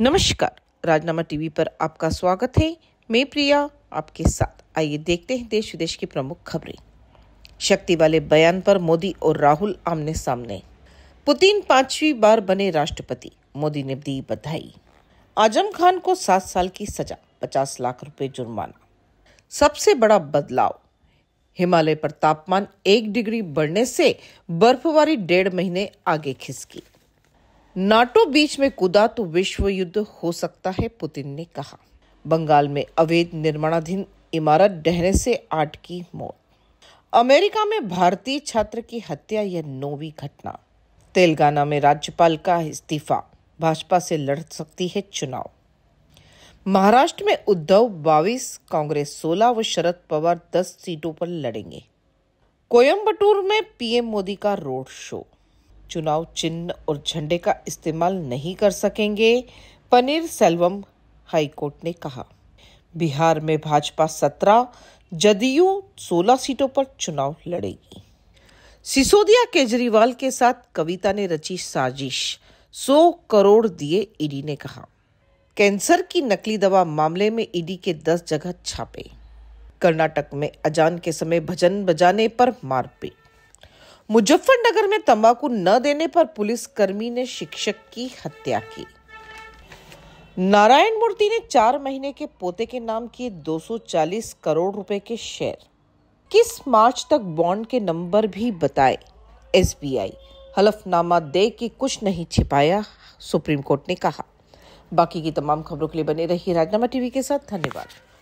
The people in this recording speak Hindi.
नमस्कार राजनामा टीवी पर आपका स्वागत है मैं प्रिया आपके साथ आइए देखते हैं देश विदेश की प्रमुख खबरें शक्ति वाले बयान पर मोदी और राहुल आमने सामने पुतिन पांचवी बार बने राष्ट्रपति मोदी ने दी बधाई आजम खान को सात साल की सजा पचास लाख रुपए जुर्माना सबसे बड़ा बदलाव हिमालय पर तापमान एक डिग्री बढ़ने से बर्फबारी डेढ़ महीने आगे खिसकी नाटो बीच में कूदा तो विश्व युद्ध हो सकता है पुतिन ने कहा बंगाल में अवैध निर्माणाधीन इमारत डहने से आठ की मौत अमेरिका में भारतीय छात्र की हत्या यह नौवीं घटना तेलंगाना में राज्यपाल का इस्तीफा भाजपा से लड़ सकती है चुनाव महाराष्ट्र में उद्धव बाईस कांग्रेस सोलह व शरद पवार दस सीटों पर लड़ेंगे कोयम्बटूर में पीएम मोदी का रोड शो चुनाव चिन्ह और झंडे का इस्तेमाल नहीं कर सकेंगे पनीर सेल्वम हाईकोर्ट ने कहा बिहार में भाजपा सत्रह जदयू सोलह सीटों पर चुनाव लड़ेगी सिसोदिया केजरीवाल के साथ कविता ने रची साजिश सौ करोड़ दिए ईडी ने कहा कैंसर की नकली दवा मामले में ईडी के दस जगह छापे कर्नाटक में अजान के समय भजन बजाने पर मारपीट मुजफ्फरनगर में तंबाकू न देने पर पुलिसकर्मी ने शिक्षक की हत्या की नारायण मूर्ति ने चार महीने के पोते के नाम किए 240 करोड़ रुपए के शेयर किस मार्च तक बॉन्ड के नंबर भी बताए एसबीआई हलफनामा दे के कुछ नहीं छिपाया सुप्रीम कोर्ट ने कहा बाकी की तमाम खबरों के लिए बने रही राजनामा टीवी के साथ धन्यवाद